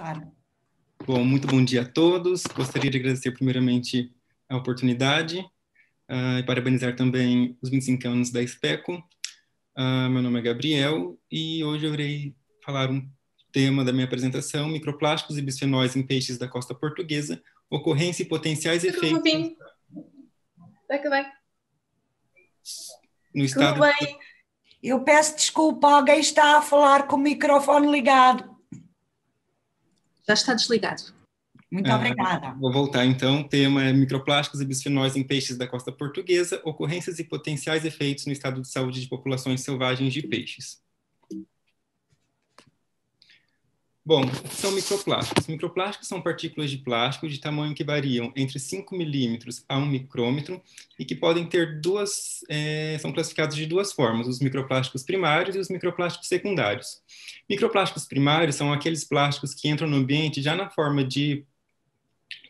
começar. Bom, muito bom dia a todos. Gostaria de agradecer primeiramente a oportunidade uh, e parabenizar também os 25 anos da SPECO. Uh, ah, meu nome é Gabriel e hoje eu irei falar um tema da minha apresentação, microplásticos e bisfenóis em peixes da costa portuguesa, ocorrência e potenciais Tudo efeitos... Bem. que vai. No estado... Tudo bem. Eu peço desculpa, alguém está a falar com o microfone ligado. Já está desligado. Muito ah, obrigada. vou voltar então. O tema é microplásticos e bisfenóis em peixes da costa portuguesa, ocorrências e potenciais efeitos no estado de saúde de populações selvagens de peixes. Bom, são microplásticos. Microplásticos são partículas de plástico de tamanho que variam entre 5 milímetros a 1 micrômetro e que podem ter duas, é, são classificados de duas formas, os microplásticos primários e os microplásticos secundários. Microplásticos primários são aqueles plásticos que entram no ambiente já na forma de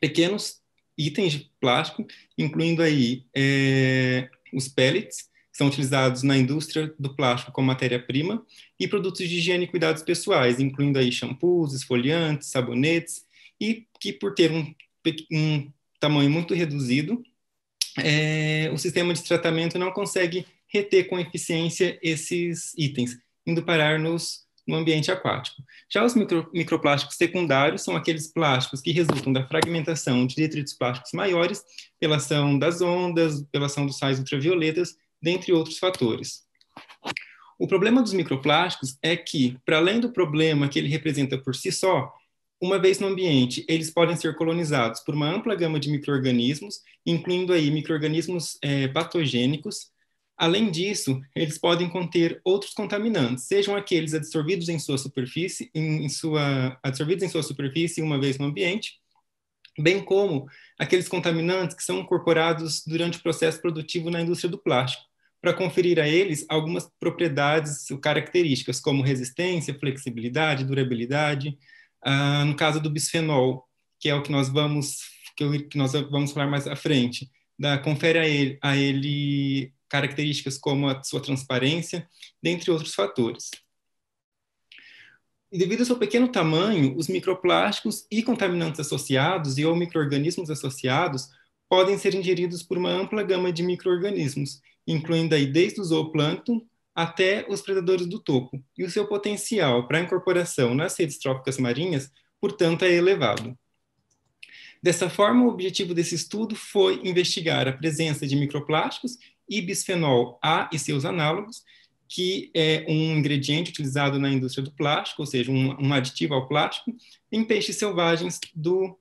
pequenos itens de plástico, incluindo aí é, os pellets, são utilizados na indústria do plástico como matéria-prima e produtos de higiene e cuidados pessoais, incluindo aí shampoos, esfoliantes, sabonetes, e que por ter um, um tamanho muito reduzido, é, o sistema de tratamento não consegue reter com eficiência esses itens, indo parar nos, no ambiente aquático. Já os micro, microplásticos secundários são aqueles plásticos que resultam da fragmentação de detritos plásticos maiores pela ação das ondas, pela ação dos sais ultravioletas dentre outros fatores. O problema dos microplásticos é que, para além do problema que ele representa por si só, uma vez no ambiente, eles podem ser colonizados por uma ampla gama de microorganismos, incluindo aí microorganismos é, patogênicos. Além disso, eles podem conter outros contaminantes, sejam aqueles absorvidos em sua superfície, em, em sua, absorvidos em sua superfície uma vez no ambiente, bem como aqueles contaminantes que são incorporados durante o processo produtivo na indústria do plástico, para conferir a eles algumas propriedades ou características, como resistência, flexibilidade, durabilidade. Ah, no caso do bisfenol, que é o que nós vamos que, eu, que nós vamos falar mais à frente, da, confere a ele, a ele características como a sua transparência, dentre outros fatores. E devido ao seu pequeno tamanho, os microplásticos e contaminantes associados e ou microorganismos associados podem ser ingeridos por uma ampla gama de microorganismos incluindo aí desde o zooplâncton até os predadores do topo, e o seu potencial para incorporação nas redes tróficas marinhas, portanto, é elevado. Dessa forma, o objetivo desse estudo foi investigar a presença de microplásticos e bisfenol A e seus análogos, que é um ingrediente utilizado na indústria do plástico, ou seja, um, um aditivo ao plástico, em peixes selvagens do,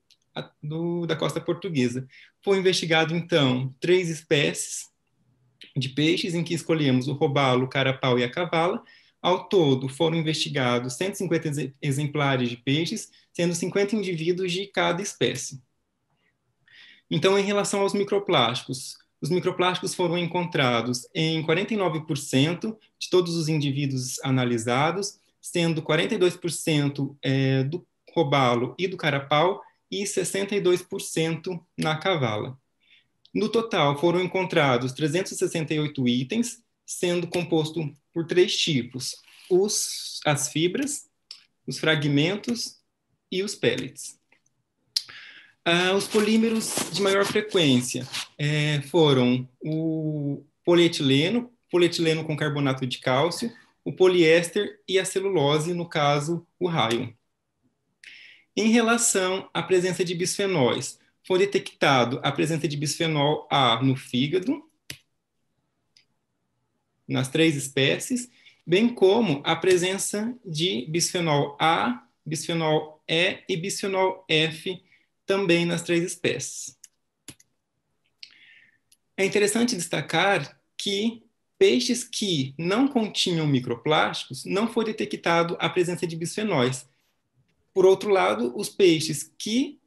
do, da costa portuguesa. Foi investigado, então, três espécies de peixes, em que escolhemos o robalo, o carapau e a cavala. Ao todo, foram investigados 150 exemplares de peixes, sendo 50 indivíduos de cada espécie. Então, em relação aos microplásticos, os microplásticos foram encontrados em 49% de todos os indivíduos analisados, sendo 42% é, do robalo e do carapau e 62% na cavala. No total, foram encontrados 368 itens, sendo composto por três tipos: os, as fibras, os fragmentos e os pellets. Ah, os polímeros de maior frequência é, foram o polietileno, polietileno com carbonato de cálcio, o poliéster e a celulose, no caso, o raio. Em relação à presença de bisfenóis, foi detectado a presença de bisfenol A no fígado, nas três espécies, bem como a presença de bisfenol A, bisfenol E e bisfenol F também nas três espécies. É interessante destacar que peixes que não continham microplásticos não foi detectado a presença de bisfenóis. Por outro lado, os peixes que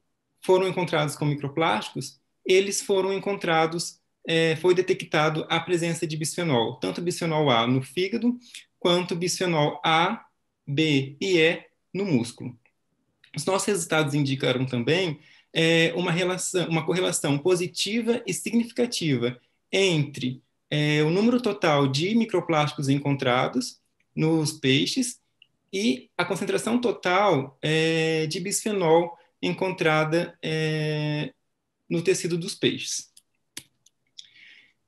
foram encontrados com microplásticos, eles foram encontrados, é, foi detectado a presença de bisfenol, tanto bisfenol A no fígado, quanto bisfenol A, B e E no músculo. Os nossos resultados indicaram também é, uma, relação, uma correlação positiva e significativa entre é, o número total de microplásticos encontrados nos peixes e a concentração total é, de bisfenol encontrada é, no tecido dos peixes.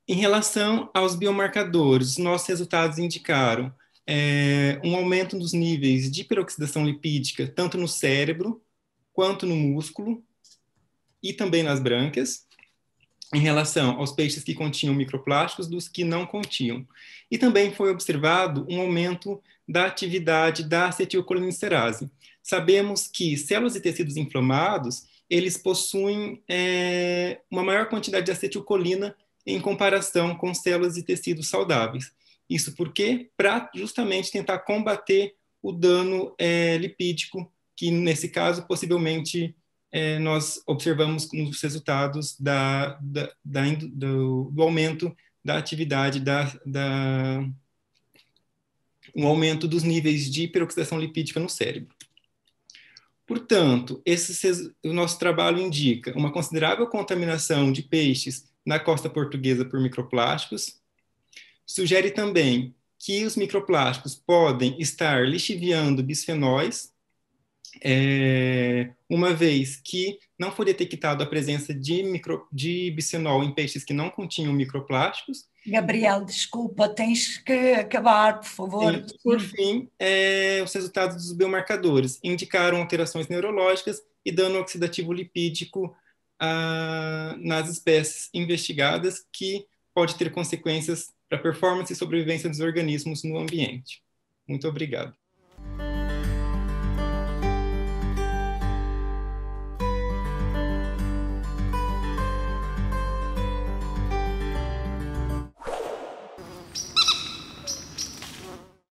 Em relação aos biomarcadores, nossos resultados indicaram é, um aumento dos níveis de peroxidação lipídica, tanto no cérebro quanto no músculo e também nas brânquias, em relação aos peixes que continham microplásticos dos que não continham. E também foi observado um aumento da atividade da acetilcolinesterase, sabemos que células e tecidos inflamados, eles possuem é, uma maior quantidade de acetilcolina em comparação com células e tecidos saudáveis. Isso porque para justamente tentar combater o dano é, lipídico que nesse caso possivelmente é, nós observamos nos resultados da, da, da, do, do, aumento da atividade da, um aumento dos níveis de peroxidação lipídica no cérebro. Portanto, esse, o nosso trabalho indica uma considerável contaminação de peixes na costa portuguesa por microplásticos. Sugere também que os microplásticos podem estar lixiviando bisfenóis, é, uma vez que não foi detectada a presença de, micro, de bisfenol em peixes que não continham microplásticos, Gabriel, desculpa, tens que acabar, por favor. por fim, é, os resultados dos biomarcadores indicaram alterações neurológicas e dano oxidativo lipídico ah, nas espécies investigadas, que pode ter consequências para a performance e sobrevivência dos organismos no ambiente. Muito obrigado.